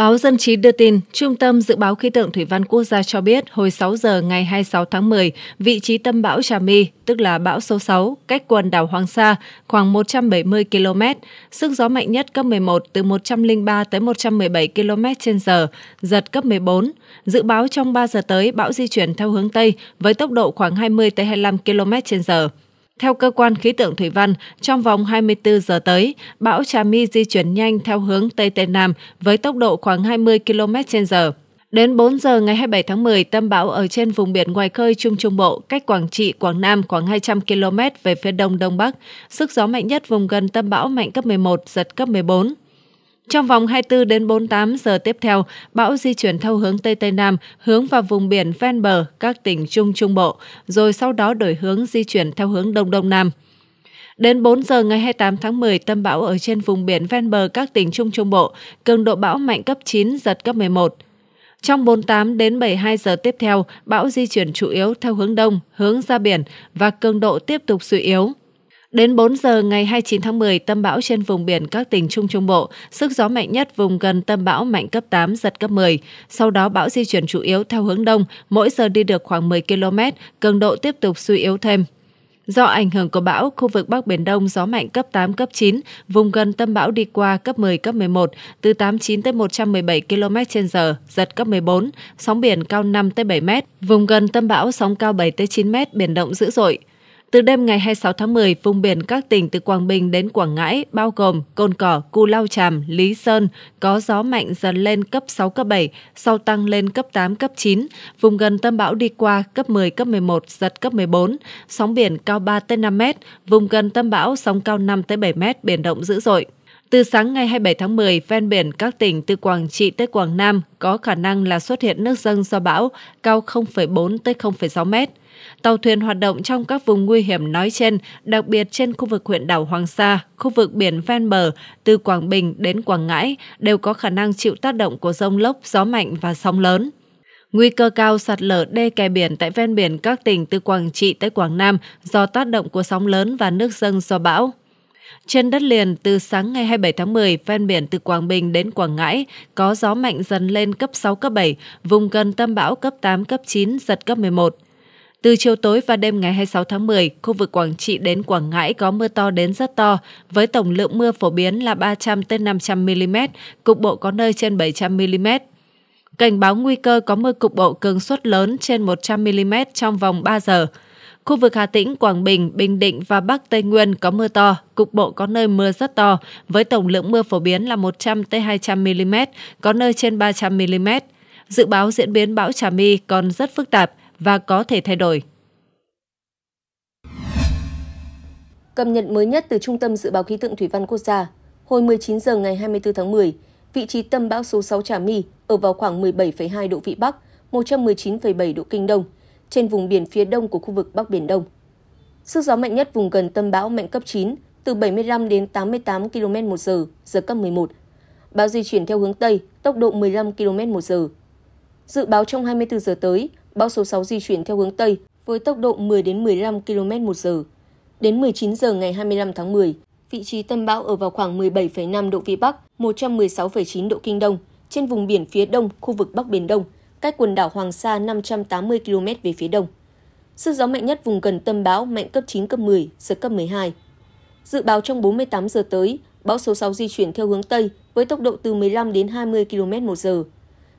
Báo Dân chí đưa tin, Trung tâm Dự báo Khí tượng Thủy văn Quốc gia cho biết hồi 6 giờ ngày 26 tháng 10, vị trí tâm bão Trà My, tức là bão số 6, cách quần đảo Hoàng Sa khoảng 170 km, sức gió mạnh nhất cấp 11 từ 103 tới 117 km h giật cấp 14. Dự báo trong 3 giờ tới, bão di chuyển theo hướng Tây với tốc độ khoảng 20 tới 25 km h theo cơ quan khí tượng Thủy Văn, trong vòng 24 giờ tới, bão Trà My di chuyển nhanh theo hướng Tây Tây Nam với tốc độ khoảng 20 km h Đến 4 giờ ngày 27 tháng 10, tâm bão ở trên vùng biển ngoài khơi Trung Trung Bộ, cách Quảng Trị, Quảng Nam khoảng 200 km về phía đông đông bắc. Sức gió mạnh nhất vùng gần tâm bão mạnh cấp 11, giật cấp 14. Trong vòng 24 đến 48 giờ tiếp theo, bão di chuyển theo hướng Tây Tây Nam, hướng vào vùng biển ven bờ các tỉnh Trung Trung Bộ, rồi sau đó đổi hướng di chuyển theo hướng Đông Đông Nam. Đến 4 giờ ngày 28 tháng 10, tâm bão ở trên vùng biển ven bờ các tỉnh Trung Trung Bộ, cường độ bão mạnh cấp 9, giật cấp 11. Trong 48 đến 72 giờ tiếp theo, bão di chuyển chủ yếu theo hướng đông, hướng ra biển và cường độ tiếp tục suy yếu. Đến 4 giờ ngày 29 tháng 10, tâm bão trên vùng biển các tỉnh Trung Trung Bộ, sức gió mạnh nhất vùng gần tâm bão mạnh cấp 8, giật cấp 10. Sau đó bão di chuyển chủ yếu theo hướng đông, mỗi giờ đi được khoảng 10 km, cường độ tiếp tục suy yếu thêm. Do ảnh hưởng của bão, khu vực Bắc Biển Đông gió mạnh cấp 8, cấp 9, vùng gần tâm bão đi qua cấp 10, cấp 11, từ 89 tới 117 km h giật cấp 14, sóng biển cao 5 tới 7 m. Vùng gần tâm bão sóng cao 7 tới 9 m, biển động dữ dội. Từ đêm ngày 26 tháng 10, vùng biển các tỉnh từ Quảng Bình đến Quảng Ngãi, bao gồm Côn Cỏ, Cù Lao Tràm, Lý Sơn, có gió mạnh dần lên cấp 6, cấp 7, sau tăng lên cấp 8, cấp 9. Vùng gần tâm bão đi qua cấp 10, cấp 11, giật cấp 14. Sóng biển cao 3-5 mét, vùng gần tâm bão sóng cao 5-7 mét, biển động dữ dội. Từ sáng ngày 27 tháng 10, ven biển các tỉnh từ Quảng Trị tới Quảng Nam có khả năng là xuất hiện nước dâng do bão cao 0,4 tới 0,6 mét. Tàu thuyền hoạt động trong các vùng nguy hiểm nói trên, đặc biệt trên khu vực huyện đảo Hoàng Sa, khu vực biển ven bờ, từ Quảng Bình đến Quảng Ngãi đều có khả năng chịu tác động của rông lốc, gió mạnh và sóng lớn. Nguy cơ cao sạt lở đê kè biển tại ven biển các tỉnh từ Quảng Trị tới Quảng Nam do tác động của sóng lớn và nước dâng do bão. Trên đất liền, từ sáng ngày 27 tháng 10, ven biển từ Quảng Bình đến Quảng Ngãi có gió mạnh dần lên cấp 6, cấp 7, vùng gần tâm bão cấp 8, cấp 9, giật cấp 11. Từ chiều tối và đêm ngày 26 tháng 10, khu vực Quảng Trị đến Quảng Ngãi có mưa to đến rất to, với tổng lượng mưa phổ biến là 300 500 mm, cục bộ có nơi trên 700 mm. Cảnh báo nguy cơ có mưa cục bộ cường suất lớn trên 100 mm trong vòng 3 giờ. Khu vực Hà Tĩnh, Quảng Bình, Bình Định và Bắc Tây Nguyên có mưa to, cục bộ có nơi mưa rất to, với tổng lượng mưa phổ biến là 100 200 mm, có nơi trên 300 mm. Dự báo diễn biến bão Trà My còn rất phức tạp, và có thể thay đổi. Cập nhật mới nhất từ Trung tâm Dự báo Khí tượng Thủy văn Quốc gia, hồi 19 giờ ngày 24 tháng 10, vị trí tâm bão số 6 Trà My ở vào khoảng 17,2 độ Vĩ Bắc, 119,7 độ Kinh Đông, trên vùng biển phía đông của khu vực Bắc Biển Đông. Sức gió mạnh nhất vùng gần tâm bão mạnh cấp 9, từ 75 đến 88 km một giờ, giật cấp 11. Bão di chuyển theo hướng Tây, tốc độ 15 km một giờ. Dự báo trong 24 giờ tới, Bão số 6 di chuyển theo hướng Tây với tốc độ 10 đến 15 km một giờ. Đến 19 giờ ngày 25 tháng 10, vị trí tâm bão ở vào khoảng 17,5 độ Vĩ Bắc, 116,9 độ Kinh Đông, trên vùng biển phía đông khu vực Bắc Biển Đông, cách quần đảo Hoàng Sa 580 km về phía đông. Sức gió mạnh nhất vùng gần tâm bão mạnh cấp 9, cấp 10, giật cấp 12. Dự báo trong 48 giờ tới, bão số 6 di chuyển theo hướng Tây với tốc độ từ 15 đến 20 km một giờ.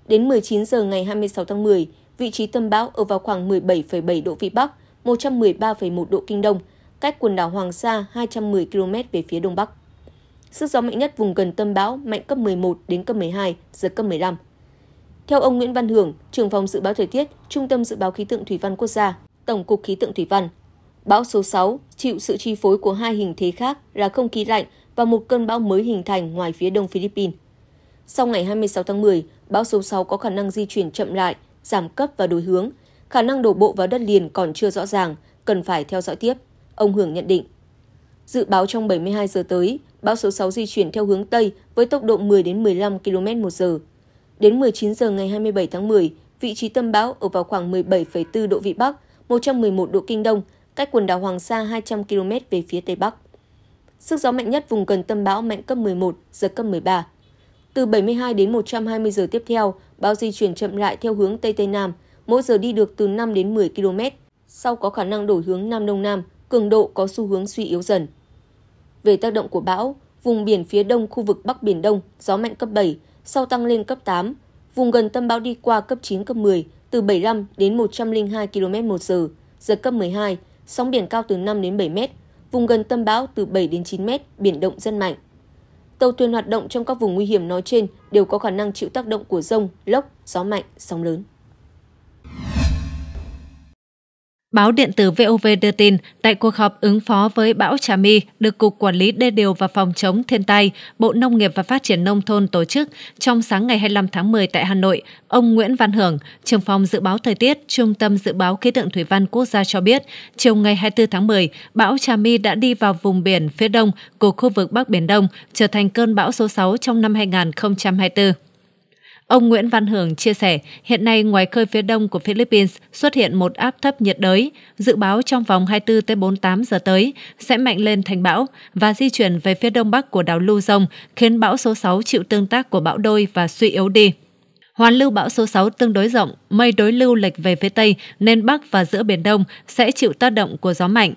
Đến 19 giờ ngày 26 tháng 10, vị trí tâm bão ở vào khoảng 17,7 độ Vĩ Bắc, 113,1 độ Kinh Đông, cách quần đảo Hoàng Sa 210 km về phía Đông Bắc. Sức gió mạnh nhất vùng gần tâm bão mạnh cấp 11 đến cấp 12, giật cấp 15. Theo ông Nguyễn Văn Hưởng, trưởng phòng dự báo thời tiết, Trung tâm dự báo khí tượng thủy văn quốc gia, Tổng cục khí tượng thủy văn, bão số 6 chịu sự chi phối của hai hình thế khác là không khí lạnh và một cơn bão mới hình thành ngoài phía đông Philippines. Sau ngày 26 tháng 10, bão số 6 có khả năng di chuyển chậm lại giảm cấp và đổi hướng, khả năng đổ bộ vào đất liền còn chưa rõ ràng, cần phải theo dõi tiếp, ông Hưởng nhận định. Dự báo trong 72 giờ tới, bão số 6 di chuyển theo hướng Tây với tốc độ 10 đến 15 km một giờ. Đến 19 giờ ngày 27 tháng 10, vị trí tâm bão ở vào khoảng 17,4 độ Vĩ Bắc, 111 độ Kinh Đông, cách quần đảo Hoàng Sa 200 km về phía Tây Bắc. Sức gió mạnh nhất vùng gần tâm bão mạnh cấp 11, giật cấp 13. Từ 72 đến 120 giờ tiếp theo, bão di chuyển chậm lại theo hướng Tây Tây Nam, mỗi giờ đi được từ 5 đến 10 km, sau có khả năng đổi hướng Nam Đông Nam, cường độ có xu hướng suy yếu dần. Về tác động của bão, vùng biển phía đông khu vực Bắc Biển Đông, gió mạnh cấp 7, sau tăng lên cấp 8, vùng gần tâm bão đi qua cấp 9, cấp 10, từ 75 đến 102 km một giờ, giật cấp 12, sóng biển cao từ 5 đến 7 mét, vùng gần tâm bão từ 7 đến 9 mét, biển động rất mạnh tàu thuyền hoạt động trong các vùng nguy hiểm nói trên đều có khả năng chịu tác động của rông, lốc, gió mạnh, sóng lớn. Báo điện tử VOV đưa tin, tại cuộc họp ứng phó với bão Trà My được Cục Quản lý Đê điều và Phòng chống thiên tai, Bộ Nông nghiệp và Phát triển Nông thôn tổ chức trong sáng ngày 25 tháng 10 tại Hà Nội, ông Nguyễn Văn Hưởng, trưởng phòng dự báo thời tiết, Trung tâm Dự báo Khí tượng Thủy văn Quốc gia cho biết, chiều ngày 24 tháng 10, bão Trà My đã đi vào vùng biển phía đông của khu vực Bắc Biển Đông, trở thành cơn bão số 6 trong năm 2024. Ông Nguyễn Văn Hưởng chia sẻ, hiện nay ngoài khơi phía đông của Philippines xuất hiện một áp thấp nhiệt đới, dự báo trong vòng 24 tới 48 giờ tới sẽ mạnh lên thành bão và di chuyển về phía đông bắc của đảo Luzon, khiến bão số 6 chịu tương tác của bão đôi và suy yếu đi. Hoàn lưu bão số 6 tương đối rộng, mây đối lưu lệch về phía Tây nên Bắc và giữa Biển Đông sẽ chịu tác động của gió mạnh.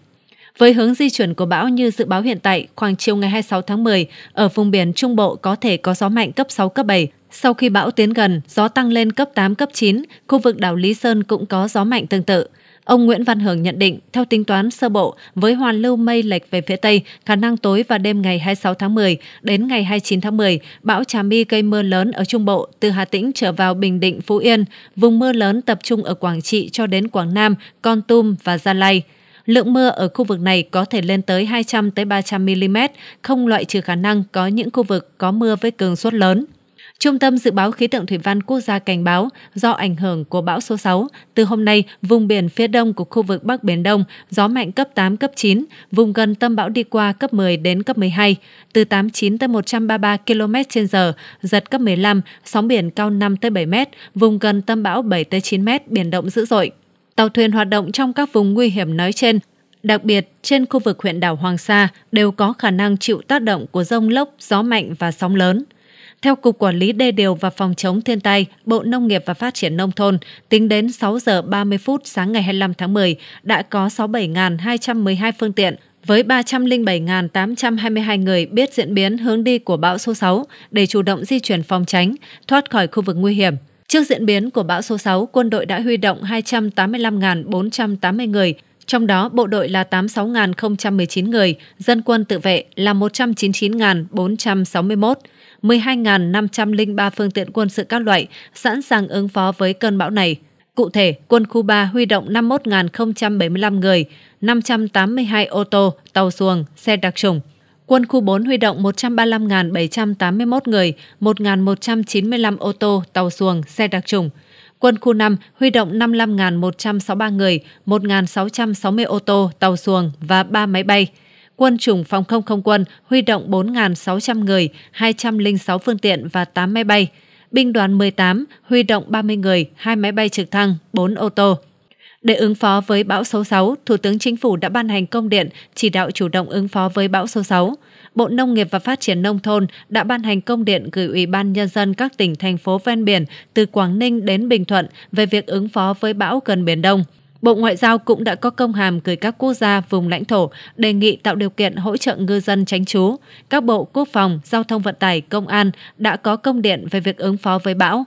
Với hướng di chuyển của bão như dự báo hiện tại, khoảng chiều ngày 26 tháng 10, ở vùng biển Trung Bộ có thể có gió mạnh cấp 6, cấp 7. Sau khi bão tiến gần, gió tăng lên cấp 8, cấp 9, khu vực đảo Lý Sơn cũng có gió mạnh tương tự. Ông Nguyễn Văn Hưởng nhận định, theo tính toán sơ bộ, với hoàn lưu mây lệch về phía Tây, khả năng tối và đêm ngày 26 tháng 10 đến ngày 29 tháng 10, bão Trà My gây mưa lớn ở Trung Bộ, từ Hà Tĩnh trở vào Bình Định, Phú Yên, vùng mưa lớn tập trung ở Quảng Trị cho đến Quảng Nam, Con Tum và Gia Lai lượng mưa ở khu vực này có thể lên tới 200 tới 300 mm, không loại trừ khả năng có những khu vực có mưa với cường suất lớn. Trung tâm Dự báo Khí tượng Thủy văn Quốc gia cảnh báo do ảnh hưởng của bão số 6, từ hôm nay, vùng biển phía đông của khu vực Bắc Biển Đông, gió mạnh cấp 8, cấp 9, vùng gần tâm bão đi qua cấp 10 đến cấp 12, từ 89 tới 133 km h giật cấp 15, sóng biển cao 5 tới 7 m, vùng gần tâm bão 7 tới 9 m, biển động dữ dội tàu thuyền hoạt động trong các vùng nguy hiểm nói trên, đặc biệt trên khu vực huyện đảo Hoàng Sa đều có khả năng chịu tác động của rông lốc, gió mạnh và sóng lớn. Theo Cục Quản lý Đê điều và Phòng chống thiên tai, Bộ Nông nghiệp và Phát triển Nông thôn, tính đến 6 giờ 30 phút sáng ngày 25 tháng 10, đã có 67.212 phương tiện với 307.822 người biết diễn biến hướng đi của bão số 6 để chủ động di chuyển phòng tránh, thoát khỏi khu vực nguy hiểm. Trước diễn biến của bão số 6, quân đội đã huy động 285.480 người, trong đó bộ đội là 86.019 người, dân quân tự vệ là 199.461, 12.503 phương tiện quân sự các loại sẵn sàng ứng phó với cơn bão này. Cụ thể, quân khu 3 huy động 51.075 người, 582 ô tô, tàu xuồng, xe đặc trùng, Quân khu 4 huy động 135.781 người, 1.195 ô tô, tàu xuồng, xe đặc trùng. Quân khu 5 huy động 55.163 người, 1.660 ô tô, tàu xuồng và 3 máy bay. Quân chủng phòng không không quân huy động 4.600 người, 206 phương tiện và 8 máy bay. Binh đoàn 18 huy động 30 người, 2 máy bay trực thăng, 4 ô tô. Để ứng phó với bão số 6, Thủ tướng Chính phủ đã ban hành công điện chỉ đạo chủ động ứng phó với bão số 6. Bộ Nông nghiệp và Phát triển Nông thôn đã ban hành công điện gửi Ủy ban Nhân dân các tỉnh, thành phố ven biển từ Quảng Ninh đến Bình Thuận về việc ứng phó với bão gần Biển Đông. Bộ Ngoại giao cũng đã có công hàm gửi các quốc gia vùng lãnh thổ đề nghị tạo điều kiện hỗ trợ ngư dân tránh trú. Các bộ quốc phòng, giao thông vận tải, công an đã có công điện về việc ứng phó với bão.